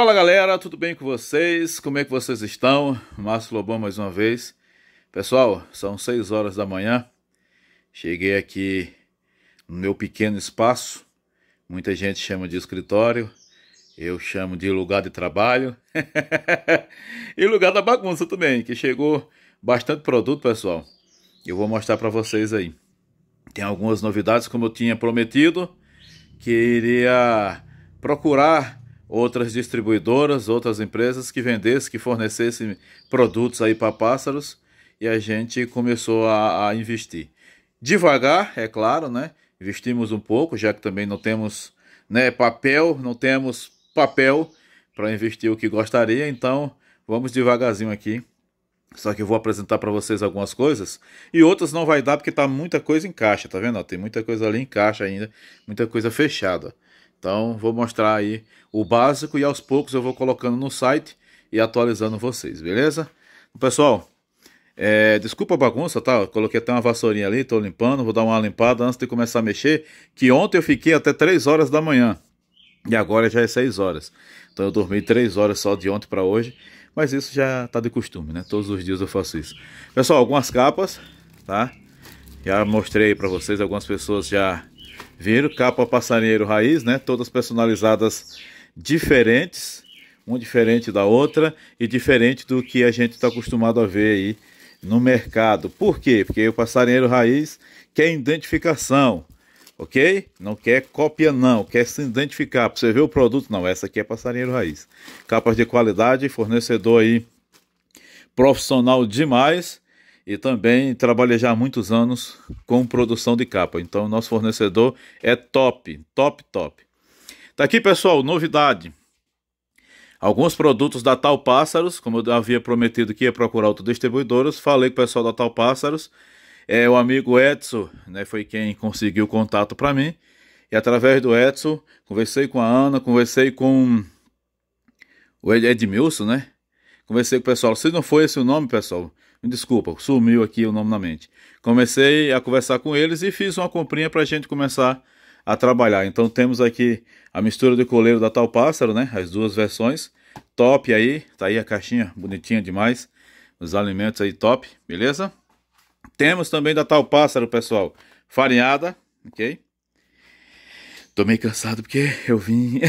Fala galera, tudo bem com vocês? Como é que vocês estão? Márcio Lobão mais uma vez. Pessoal, são 6 horas da manhã. Cheguei aqui no meu pequeno espaço. Muita gente chama de escritório. Eu chamo de lugar de trabalho. e lugar da bagunça também, que chegou bastante produto, pessoal. Eu vou mostrar para vocês aí. Tem algumas novidades, como eu tinha prometido, que iria procurar outras distribuidoras, outras empresas que vendessem, que fornecessem produtos aí para pássaros e a gente começou a, a, investir. Devagar, é claro, né? Investimos um pouco, já que também não temos né, papel, não temos papel para investir o que gostaria, então vamos devagarzinho aqui. Só que eu vou apresentar para vocês algumas coisas e outras não vai dar porque tá muita coisa em caixa, tá vendo? tem muita coisa ali em caixa ainda, muita coisa fechada. Então vou mostrar aí o básico e aos poucos eu vou colocando no site e atualizando vocês, beleza? Pessoal, é, desculpa a bagunça, tá? Eu coloquei até uma vassourinha ali, tô limpando, vou dar uma limpada antes de começar a mexer, que ontem eu fiquei até 3 horas da manhã. E agora já é 6 horas. Então eu dormi 3 horas só de ontem para hoje, mas isso já tá de costume, né? Todos os dias eu faço isso. Pessoal, algumas capas, tá? Já mostrei para vocês, algumas pessoas já Viram? Capa passarinheiro raiz, né? Todas personalizadas diferentes, uma diferente da outra e diferente do que a gente está acostumado a ver aí no mercado. Por quê? Porque o passarinheiro raiz quer identificação, ok? Não quer cópia não, quer se identificar. Para você ver o produto, não, essa aqui é passarinheiro raiz. Capas de qualidade, fornecedor aí profissional demais e também trabalhei já há muitos anos com produção de capa. Então, nosso fornecedor é top, top, top. Tá aqui, pessoal, novidade. Alguns produtos da Tal Pássaros, como eu havia prometido que ia procurar outros distribuidores, falei com o pessoal da Tal Pássaros. É, o amigo Edson né, foi quem conseguiu o contato para mim. E através do Edson, conversei com a Ana, conversei com o Edmilson, né? Conversei com o pessoal. Se não foi esse o nome, pessoal, me desculpa, sumiu aqui o nome na mente. Comecei a conversar com eles e fiz uma comprinha para a gente começar a trabalhar. Então temos aqui a mistura de coleiro da Tal Pássaro, né? As duas versões. Top aí, tá aí a caixinha bonitinha demais. Os alimentos aí top, beleza? Temos também da Tal Pássaro, pessoal, farinhada, ok? Tô meio cansado porque eu vim,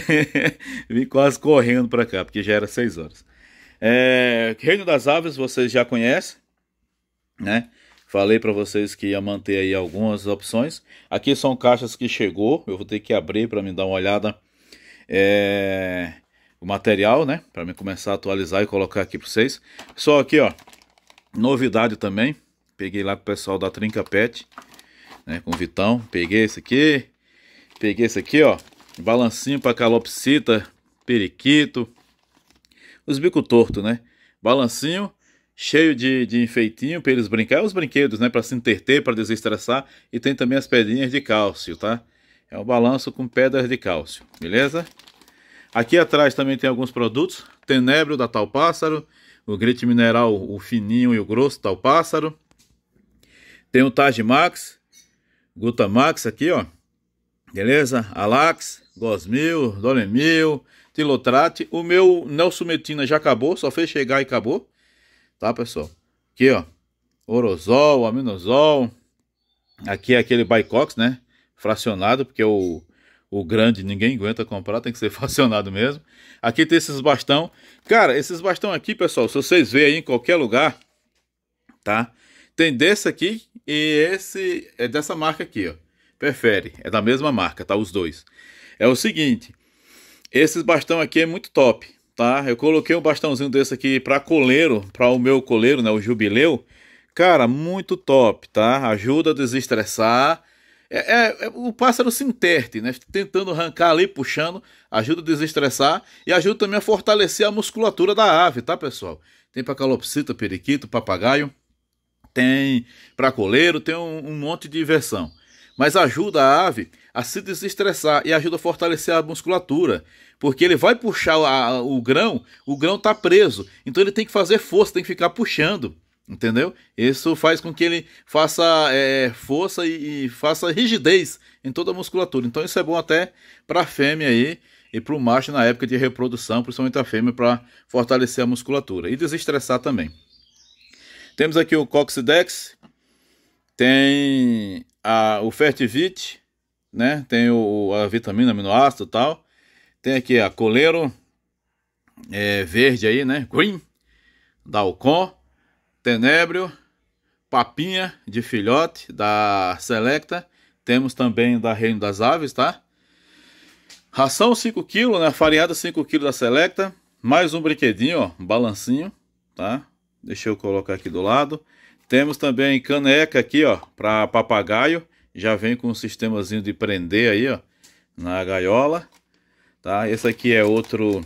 vim quase correndo para cá, porque já era 6 horas. É, Reino das Aves vocês já conhecem, né? Falei para vocês que ia manter aí algumas opções. Aqui são caixas que chegou, eu vou ter que abrir para me dar uma olhada é, o material, né? Para me começar a atualizar e colocar aqui para vocês. Só aqui, ó, novidade também. Peguei lá com o pessoal da Trinca Pet, né? Com o Vitão. Peguei esse aqui, peguei esse aqui, ó, balancinho para calopsita, periquito, os bico torto, né? Balancinho cheio de, de enfeitinho para eles brincar, é os brinquedos, né, para se interter, para desestressar, e tem também as pedrinhas de cálcio, tá? É um balanço com pedras de cálcio, beleza? Aqui atrás também tem alguns produtos, tenebro da Tal Pássaro, o grite mineral, o fininho e o grosso Tal Pássaro. Tem o Taj Max, Gutamax aqui, ó. Beleza? Alax, Gosmil, Dolemil, Tilotrate. O meu Nelsumetina já acabou, só fez chegar e acabou. Tá, pessoal? Aqui, ó. Orozol, aminozol, Aqui é aquele Bicox, né? Fracionado, porque o, o grande ninguém aguenta comprar, tem que ser fracionado mesmo. Aqui tem esses bastão. Cara, esses bastão aqui, pessoal, se vocês verem aí em qualquer lugar, tá? Tem desse aqui e esse é dessa marca aqui, ó. Prefere, é da mesma marca, tá? Os dois. É o seguinte, esses bastão aqui é muito top, tá? Eu coloquei um bastãozinho desse aqui para coleiro, para o meu coleiro, né, o jubileu. Cara, muito top, tá? Ajuda a desestressar. É, é, é, o pássaro se interte, né? Tentando arrancar ali, puxando, ajuda a desestressar e ajuda também a fortalecer a musculatura da ave, tá, pessoal? Tem para calopsita, periquito, papagaio, tem para coleiro, tem um, um monte de versão. Mas ajuda a ave a se desestressar e ajuda a fortalecer a musculatura, porque ele vai puxar a, o grão, o grão está preso, então ele tem que fazer força, tem que ficar puxando, entendeu? Isso faz com que ele faça é, força e, e, faça rigidez em toda a musculatura. Então isso é bom até para a fêmea aí e para o macho na época de reprodução, principalmente a fêmea, para fortalecer a musculatura e desestressar também. Temos aqui o Coxidex, tem a, o Fertivit, né? Tem o, a vitamina, aminoácido e tal. Tem aqui a coleiro, é, verde aí, né? Green, Dalcon, tenebrio Papinha de filhote da Selecta. Temos também da Reino das Aves, tá? Ração 5 kg, né? Farinhada 5 kg da Selecta. Mais um brinquedinho, ó, um balancinho, tá? Deixa eu colocar aqui do lado. Temos também caneca aqui, ó, para papagaio já vem com um sistemazinho de prender aí, ó, na gaiola, tá? Esse aqui é outro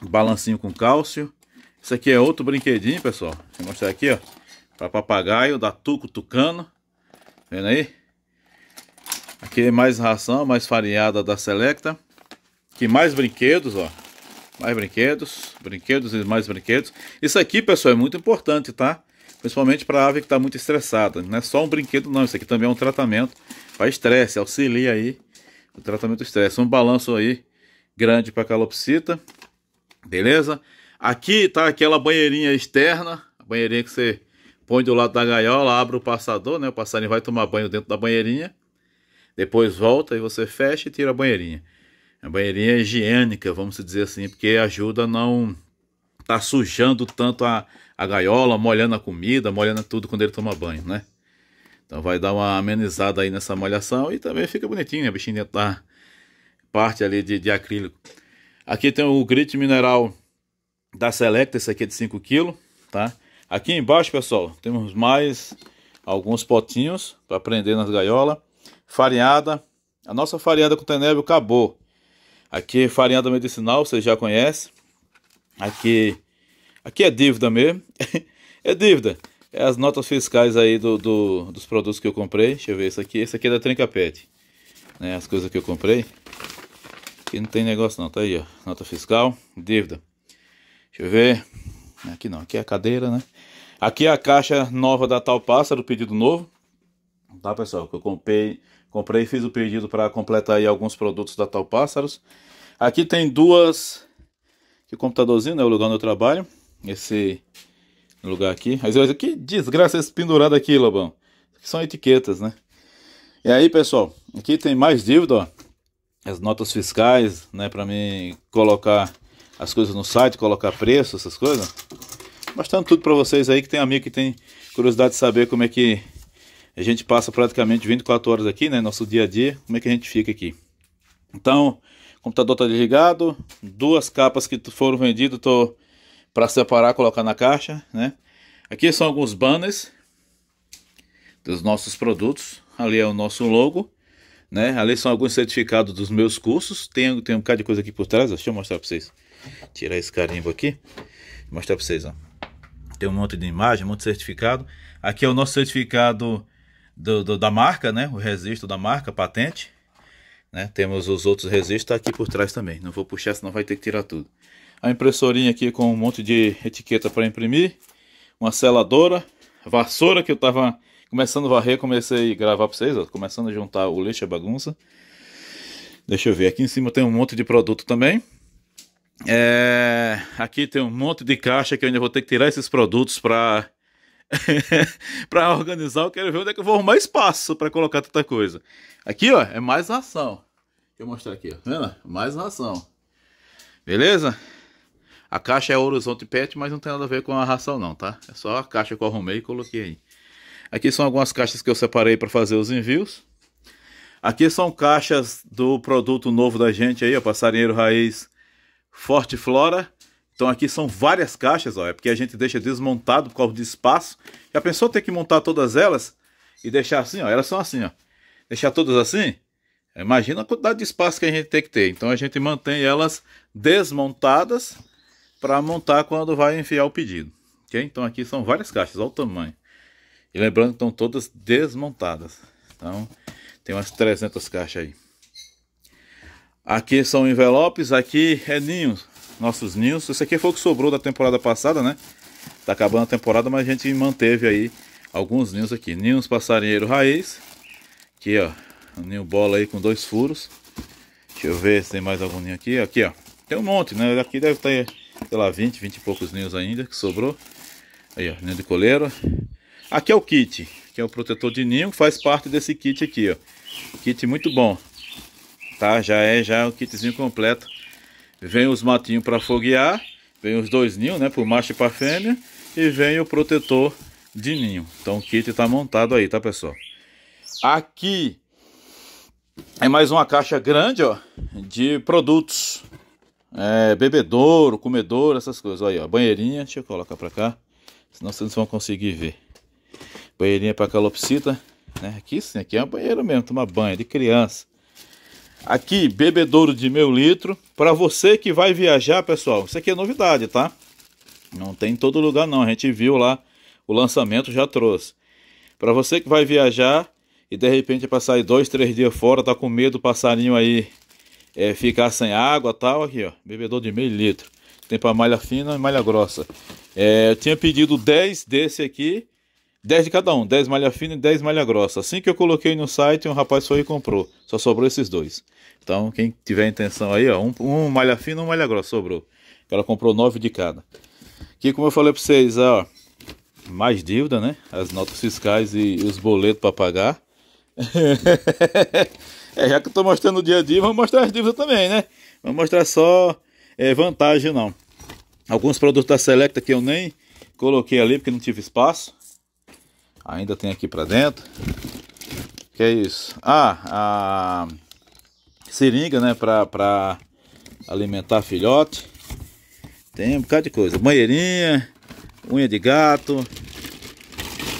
balancinho com cálcio. Esse aqui é outro brinquedinho, pessoal. Vou mostrar aqui, ó, para papagaio da Tuco Tucano. Vendo aí? Aqui é mais ração, mais farinhada da Selecta. Aqui mais brinquedos, ó. Mais brinquedos, brinquedos e mais brinquedos. Isso aqui, pessoal, é muito importante, tá? principalmente para a ave que está muito estressada. Não é só um brinquedo, não. Isso aqui também é um tratamento para estresse, auxilia aí o tratamento do estresse. Um balanço aí grande para a calopsita, beleza? Aqui está aquela banheirinha externa, a banheirinha que você põe do lado da gaiola, abre o passador, né? O passarinho vai tomar banho dentro da banheirinha, depois volta e você fecha e tira a banheirinha. É a banheirinha é higiênica, vamos dizer assim, porque ajuda a não tá sujando tanto a, a gaiola, molhando a comida, molhando tudo quando ele toma banho, né? Então vai dar uma amenizada aí nessa molhação e também fica bonitinho, né? O bichinho parte ali de, de acrílico. Aqui tem o grit mineral da Selecta, esse aqui é de 5 kg, tá? Aqui embaixo, pessoal, temos mais alguns potinhos para prender nas gaiolas. Farinhada, a nossa farinhada com tenebro acabou. Aqui farinhada medicinal, você já conhece Aqui Aqui é dívida mesmo. é dívida. É as notas fiscais aí do, do, dos produtos que eu comprei. Deixa eu ver, esse aqui, esse aqui é da Trincapet. Né, as coisas que eu comprei. Aqui não tem negócio não, tá aí, ó. Nota fiscal, dívida. Deixa eu ver. Aqui não, aqui é a cadeira, né? Aqui é a caixa nova da Tal Pássaro, pedido novo. Tá, pessoal, que eu comprei, comprei e fiz o pedido para completar aí alguns produtos da Tal Pássaros. Aqui tem duas... Que computadorzinho, né? O lugar onde eu trabalho esse lugar aqui. mas olha que desgraça esse pendurado aqui, Lobão. Que são etiquetas, né? E aí, pessoal, aqui tem mais dívida, ó. As notas fiscais, né, para mim colocar as coisas no site, colocar preço, essas coisas. Mostrando tudo para vocês aí que tem amigo que tem curiosidade de saber como é que a gente passa praticamente 24 horas aqui, né, nosso dia a dia, como é que a gente fica aqui. Então, o computador tá ligado, duas capas que foram vendidas, tô para separar, colocar na caixa, né? Aqui são alguns banners dos nossos produtos. Ali é o nosso logo, né? Ali são alguns certificados dos meus cursos. Tem, tem um bocado de coisa aqui por trás, deixa eu mostrar para vocês. Tirar esse carimbo aqui, mostrar para vocês, ó. Tem um monte de imagem, um monte de certificado. Aqui é o nosso certificado do, do, da marca, né? O registro da marca, patente. Né? Temos os outros registros aqui por trás também. Não vou puxar, senão vai ter que tirar tudo a impressorinha aqui com um monte de etiqueta para imprimir, uma seladora, vassoura que eu tava começando a varrer, comecei a gravar para vocês, ó, começando a juntar o lixo e a bagunça. Deixa eu ver, aqui em cima tem um monte de produto também. É, aqui tem um monte de caixa que eu ainda vou ter que tirar esses produtos para para organizar. Eu quero ver onde é que eu vou arrumar espaço para colocar tanta coisa. Aqui, ó, é mais ração. Deixa eu mostrar aqui, ó. Tá vendo? Mais ração. Beleza? A caixa é Horizonte Pet, mas não tem nada a ver com a ração não, tá? É só a caixa que eu arrumei e coloquei aí. Aqui são algumas caixas que eu separei para fazer os envios. Aqui são caixas do produto novo da gente aí, ó, passarinheiro raiz Forte Flora. Então aqui são várias caixas, ó, é porque a gente deixa desmontado por causa de espaço. Já pensou ter que montar todas elas e deixar assim, ó? Elas são assim, ó. Deixar todas assim? Imagina a quantidade de espaço que a gente tem que ter. Então a gente mantém elas desmontadas para montar quando vai enviar o pedido. Okay? Então aqui são várias caixas, olha o tamanho. E lembrando que estão todas desmontadas. Então tem umas 300 caixas aí. Aqui são envelopes, aqui é ninhos, nossos ninhos. Isso aqui foi o que sobrou da temporada passada, né? Tá acabando a temporada, mas a gente manteve aí alguns ninhos aqui. Ninhos passarinheiro raiz, aqui ó, um ninho bola aí com dois furos. Deixa eu ver se tem mais algum ninho aqui. Aqui ó, tem um monte, né? Aqui deve ter sei lá, 20, 20 e poucos ninhos ainda que sobrou. Aí, ó, ninho de coleira. Aqui é o kit, que é o protetor de ninho, que faz parte desse kit aqui, ó. Kit muito bom. Tá? Já é já é o kitzinho completo. Vem os matinhos para foguear, vem os dois ninhos, né, por macho e para fêmea, e vem o protetor de ninho. Então o kit está montado aí, tá, pessoal? Aqui é mais uma caixa grande, ó, de produtos é, bebedouro, comedouro, essas coisas. Olha aí, ó, banheirinha, deixa eu colocar pra cá, senão vocês vão conseguir ver. Banheirinha pra calopsita, né? Aqui sim, aqui é um banheiro mesmo, tomar banho, de criança. Aqui, bebedouro de meio litro. Pra você que vai viajar, pessoal, isso aqui é novidade, tá? Não tem em todo lugar não, a gente viu lá, o lançamento já trouxe. Pra você que vai viajar e de repente passar dois, três dias fora, tá com medo do passarinho aí é, ficar sem água tal, aqui ó, bebedor de meio litro. Tem para malha fina e malha grossa. É, eu tinha pedido 10 desse aqui, 10 de cada um, 10 malha fina e 10 malha grossa. Assim que eu coloquei no site, um rapaz foi e comprou. Só sobrou esses dois. Então, quem tiver intenção aí, ó, um, um malha fina e um malha grossa sobrou. O cara comprou 9 de cada. Aqui, como eu falei para vocês, ó, mais dívida, né? As notas fiscais e, e os boletos para pagar. É, já que eu tô mostrando o dia a dia, vamos mostrar as dívidas também, né? Vamos mostrar só é, vantagem, não. Alguns produtos da Selecta que eu nem coloquei ali porque não tive espaço. Ainda tem aqui para dentro. Que é isso? Ah, a seringa, né? Pra, pra alimentar filhote. Tem um bocado de coisa. Banheirinha, unha de gato.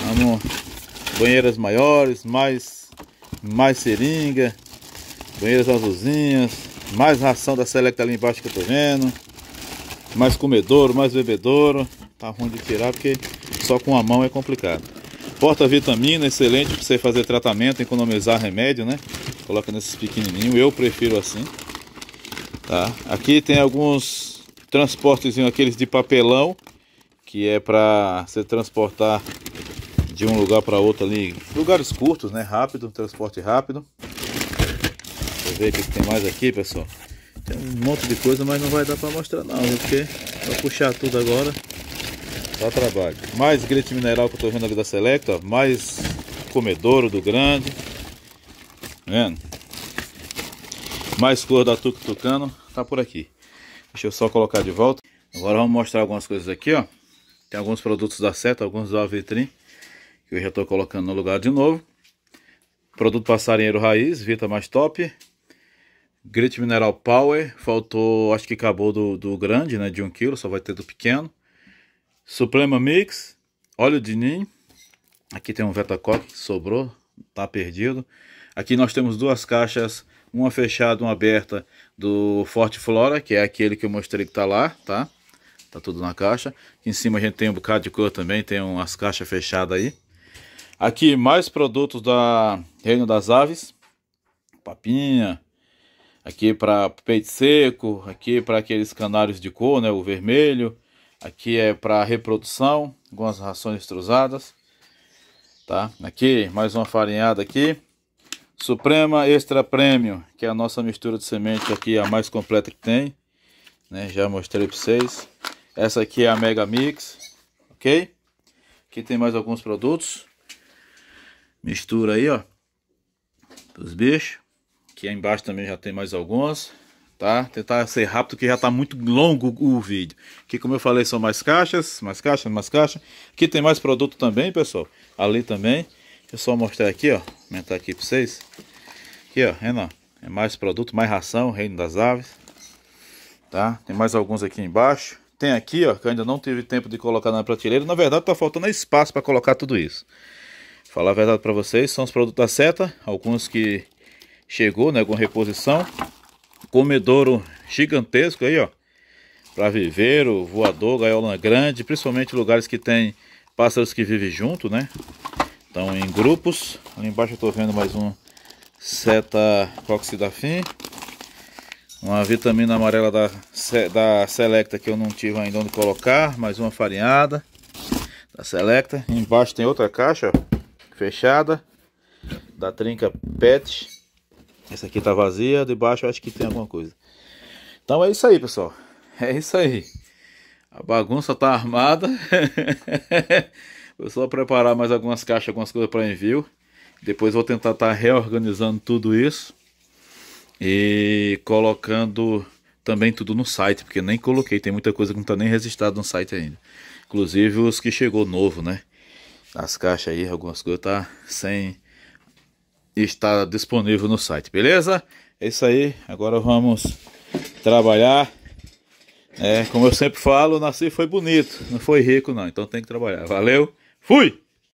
Vamos, banheiras maiores, mais mais seringa, banheiras azulzinhas, mais ração da selecta ali embaixo que eu tô vendo, mais comedouro, mais bebedouro, tá ruim de tirar porque só com a mão é complicado. Porta vitamina, excelente para você fazer tratamento, economizar remédio, né? Coloca nesses pequenininhos, eu prefiro assim. Tá? Aqui tem alguns transportes, aqueles de papelão, que é para você transportar de um lugar para outro ali, lugares curtos, né? Rápido, transporte rápido ver o que tem mais aqui, pessoal. Tem um monte de coisa, mas não vai dar para mostrar não, porque vou puxar tudo agora dá trabalho. Mais grete mineral que eu estou vendo ali da Selecta, mais comedouro do grande. Tá vendo? Mais cor da Tuc Tucano, tá por aqui. Deixa eu só colocar de volta. Agora vamos mostrar algumas coisas aqui, ó. Tem alguns produtos da seta, alguns da vitrine, que eu já estou colocando no lugar de novo. Produto passarinheiro raiz, Vita mais top. Grit Mineral Power, faltou, acho que acabou do, do grande, né, de 1 kg, só vai ter do pequeno. Suprema Mix, óleo de nin. Aqui tem um Vetacoque que sobrou, tá perdido. Aqui nós temos duas caixas, uma fechada, uma aberta do Forte Flora, que é aquele que eu mostrei que tá lá, tá? Tá tudo na caixa. Aqui em cima a gente tem um bocado de cor também, tem umas caixas fechadas aí. Aqui mais produtos da Reino das Aves. Papinha, aqui para peito seco, aqui para aqueles canários de cor, né, o vermelho, aqui é para reprodução, algumas rações extrusadas, tá? Aqui mais uma farinhada aqui, Suprema Extra Premium, que é a nossa mistura de semente aqui, a mais completa que tem, né? Já mostrei para vocês. Essa aqui é a Mega Mix, ok? Aqui tem mais alguns produtos. Mistura aí, ó, dos bichos. Aqui embaixo também já tem mais algumas, tá? Tentar ser rápido que já tá muito longo o vídeo. Aqui como eu falei são mais caixas, mais caixas, mais caixas. Aqui tem mais produto também, pessoal. Ali também. Deixa eu só mostrar aqui, ó. Aumentar aqui para vocês. Aqui, ó, Renan. É mais produto, mais ração, reino das aves. Tá? Tem mais alguns aqui embaixo. Tem aqui, ó, que eu ainda não tive tempo de colocar na prateleira. Na verdade, tá faltando espaço para colocar tudo isso. Falar a verdade para vocês, são os produtos da seta, alguns que chegou, né, com reposição. Comedouro gigantesco aí, ó, para viveiro, voador, gaiola grande, principalmente lugares que tem pássaros que vivem junto, né? Então, em grupos. Ali embaixo eu tô vendo mais um seta coxidafim. Uma vitamina amarela da, da Selecta que eu não tive ainda onde colocar. Mais uma farinhada da Selecta. Embaixo tem outra caixa ó, fechada da Trinca Pet. Essa aqui tá vazia, debaixo eu acho que tem alguma coisa. Então é isso aí, pessoal. É isso aí. A bagunça tá armada. vou só preparar mais algumas caixas, algumas coisas para envio. Depois vou tentar estar tá reorganizando tudo isso. E colocando também tudo no site, porque nem coloquei. Tem muita coisa que não tá nem registrada no site ainda. Inclusive os que chegou novo, né? As caixas aí, algumas coisas tá sem está disponível no site, beleza? É isso aí, agora vamos trabalhar. É, como eu sempre falo, nasci foi bonito, não foi rico não, então tem que trabalhar. Valeu, fui!